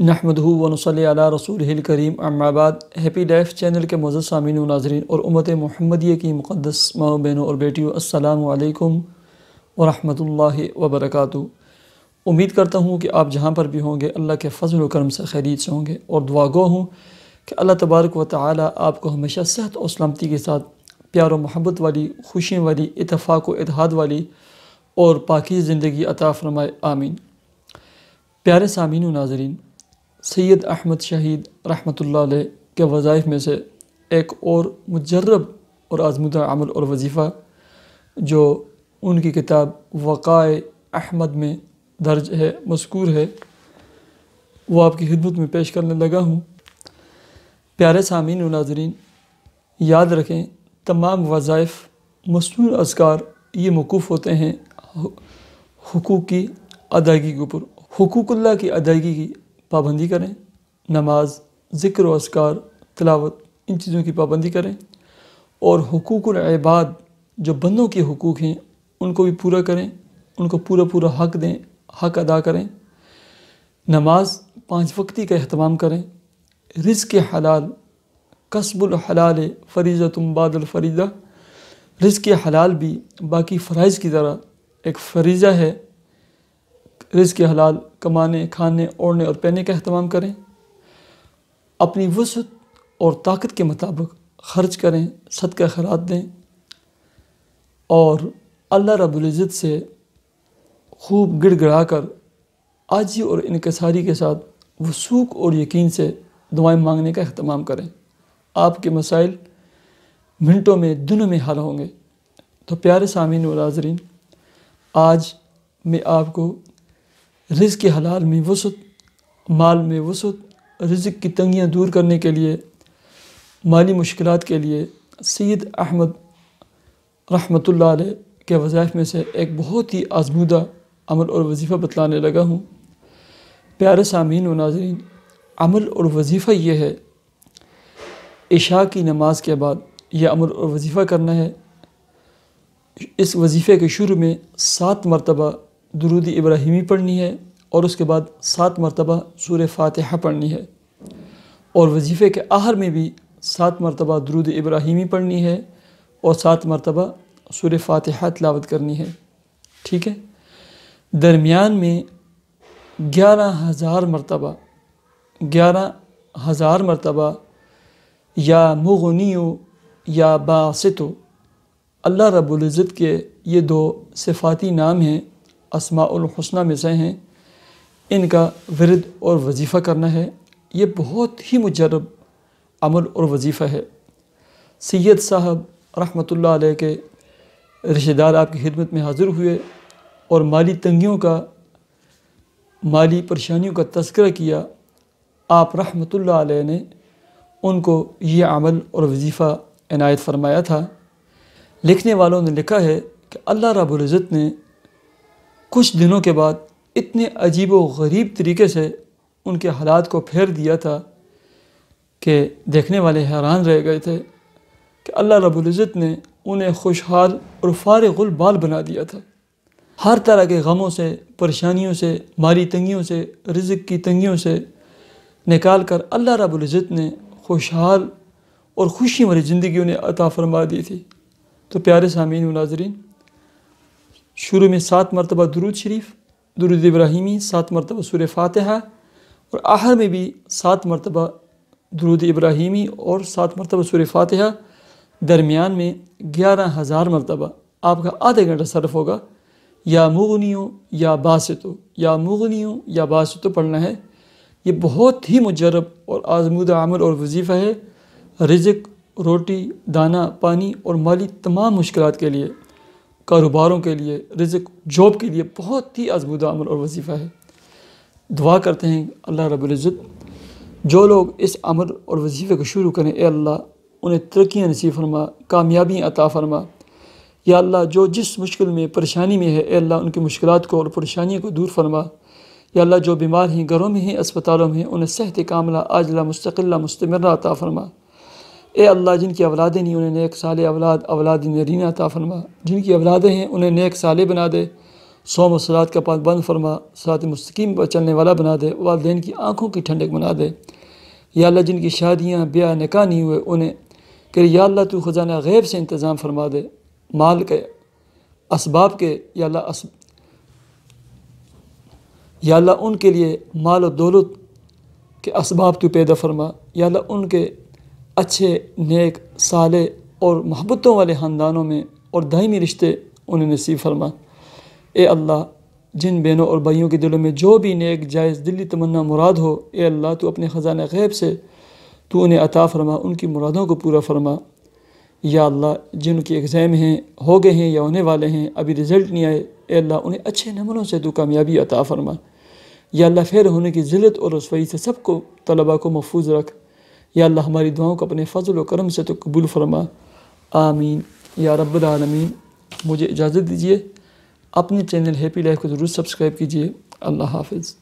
نحمد و نصلی علیہ رسول کریم بعد ہیپی لائف چینل کے مزہ سامین و ناظرین اور امت محمدیہ کی مقدس ماؤں بہنوں اور بیٹیوں السلام علیکم ورحمۃ اللہ وبرکاتہ امید کرتا ہوں کہ آپ جہاں پر بھی ہوں گے اللہ کے فضل و کرم سے خیریت سے ہوں گے اور دعا گو ہوں کہ اللہ تبارک و تعالی آپ کو ہمیشہ صحت و سلامتی کے ساتھ پیار و محبت والی خوشیوں والی اتفاق و اتحاد والی اور پاکی زندگی عطا فرمائے آمین پیارے سامعین ناظرین سید احمد شہید رحمۃ اللہ علیہ کے وظائف میں سے ایک اور مجرب اور آزمودہ عمل اور وظیفہ جو ان کی کتاب وقائے احمد میں درج ہے مذکور ہے وہ آپ کی خدمت میں پیش کرنے لگا ہوں پیارے سامعین و ناظرین یاد رکھیں تمام وظائف مصنوع اذکار یہ موقف ہوتے ہیں حقوق کی ادائیگی کے اوپر حقوق اللہ کی ادائیگی کی پابندی کریں نماز ذکر و اذکار تلاوت ان چیزوں کی پابندی کریں اور حقوق العباد جو بندوں کے حقوق ہیں ان کو بھی پورا کریں ان کو پورا پورا حق دیں حق ادا کریں نماز پانچ وقتی کا اہتمام کریں رزق کے حلال قصب الحلال فریضہ تم باد الفریضہ رزق حلال بھی باقی فرائض کی طرح ایک فریضہ ہے رزق کے حلال کمانے کھانے اوڑھنے اور پینے کا اہتمام کریں اپنی وسط اور طاقت کے مطابق خرچ کریں صد کا دیں اور اللہ رب العزت سے خوب گڑ گڑا کر آجی اور انکساری کے ساتھ وصوخ اور یقین سے دعائیں مانگنے کا اہتمام کریں آپ کے مسائل منٹوں میں دنوں میں حل ہوں گے تو پیارے سامعین و ناظرین آج میں آپ کو رزق حلال میں وسط مال میں وسط رزق کی تنگیاں دور کرنے کے لیے مالی مشکلات کے لیے سید احمد رحمۃ اللہ علیہ کے وظائف میں سے ایک بہت ہی آزمودہ عمل اور وظیفہ بتلانے لگا ہوں پیارے سامعین و ناظرین عمل اور وظیفہ یہ ہے عشاء کی نماز کے بعد یہ عمل اور وظیفہ کرنا ہے اس وظیفے کے شروع میں سات مرتبہ درود ابراہیمی پڑھنی ہے اور اس کے بعد سات مرتبہ سور فاتحہ پڑھنی ہے اور وظیفے کے آخر میں بھی سات مرتبہ درود ابراہیمی پڑھنی ہے اور سات مرتبہ سور فاتحہ تلاوت کرنی ہے ٹھیک ہے درمیان میں گیارہ ہزار مرتبہ گیارہ ہزار مرتبہ یا مغنیو یا باستو اللہ رب العزت کے یہ دو صفاتی نام ہیں اسماء الحسنہ میں سے ہیں ان کا ورد اور وظیفہ کرنا ہے یہ بہت ہی مجرب عمل اور وظیفہ ہے سید صاحب رحمۃ اللہ علیہ کے رشتہ دار آپ کی خدمت میں حاضر ہوئے اور مالی تنگیوں کا مالی پریشانیوں کا تذکرہ کیا آپ رحمۃ اللہ علیہ نے ان کو یہ عمل اور وظیفہ عنایت فرمایا تھا لکھنے والوں نے لکھا ہے کہ اللہ رب العزت نے کچھ دنوں کے بعد اتنے عجیب و غریب طریقے سے ان کے حالات کو پھیر دیا تھا کہ دیکھنے والے حیران رہ گئے تھے کہ اللہ رب العزت نے انہیں خوشحال اور فارغ البال بنا دیا تھا ہر طرح کے غموں سے پریشانیوں سے ماری تنگیوں سے رزق کی تنگیوں سے نکال کر اللہ رب العزت نے خوشحال اور خوشی والی زندگی انہیں عطا فرما دی تھی تو پیارے سامعین و ناظرین شروع میں سات مرتبہ درود شریف درود ابراہیمی سات مرتبہ سور فاتحہ اور آہر میں بھی سات مرتبہ درود ابراہیمی اور سات مرتبہ سور فاتحہ درمیان میں گیارہ ہزار مرتبہ آپ کا آدھا گھنٹہ صرف ہوگا یا مغنیوں یا باسطو یا مغنیوں یا باسطو پڑھنا ہے یہ بہت ہی مجرب اور آزمودہ عمل اور وظیفہ ہے رزق روٹی دانہ پانی اور مالی تمام مشکلات کے لیے کاروباروں کے لیے رزق جاب کے لیے بہت ہی آزمودہ عمل اور وظیفہ ہے دعا کرتے ہیں اللہ رب العزت جو لوگ اس عمل اور وظیفے کو شروع کریں اے اللہ انہیں ترقیاں نصیب فرما کامیابیاں عطا فرما یا اللہ جو جس مشکل میں پریشانی میں ہے اے اللہ ان کی مشکلات کو اور پریشانیوں کو دور فرما یا اللہ جو بیمار ہیں گھروں میں ہیں اسپتالوں میں انہیں صحت کاملہ عاجلہ مستقلہ مستمرہ عطا فرما اے اللہ جن کی اولادیں نہیں انہیں نیک سالے اولاد اولاد نرینہ عطا فرما جن کی اولادیں ہیں انہیں نیک سالے بنا دے سوم و سرات کا پاس بند فرما سرات مستقیم پر چلنے والا بنا دے والدین کی آنکھوں کی ٹھنڈک بنا دے یا اللہ جن کی شادیاں بیاہ نکاہ ہوئے انہیں کہ یا اللہ تو خزانہ غیب سے انتظام فرما دے مال کے اسباب کے یا اللہ اسب یا اللہ ان کے لیے مال و دولت کے اسباب تو پیدا فرما یا اللہ ان کے اچھے نیک صالح اور محبتوں والے خاندانوں میں اور دائمی رشتے انہیں نصیب فرما اے اللہ جن بینوں اور بھائیوں کے دلوں میں جو بھی نیک جائز دلی تمنا مراد ہو اے اللہ تو اپنے خزانہ غیب سے تو انہیں عطا فرما ان کی مرادوں کو پورا فرما یا اللہ جن کی ایگزام ہیں ہو گئے ہیں یا ہونے والے ہیں ابھی رزلٹ نہیں آئے اے اللہ انہیں اچھے نمبروں سے تو کامیابی عطا فرما یا اللہ پھر ہونے کی ذلت اور رسوئی سے سب کو طلباء کو محفوظ رکھ یا اللہ ہماری دعاؤں کو اپنے فضل و کرم سے تو قبول فرما آمین یا رب العالمین مجھے اجازت دیجیے اپنے چینل ہیپی لائف کو ضرور سبسکرائب کیجیے اللہ حافظ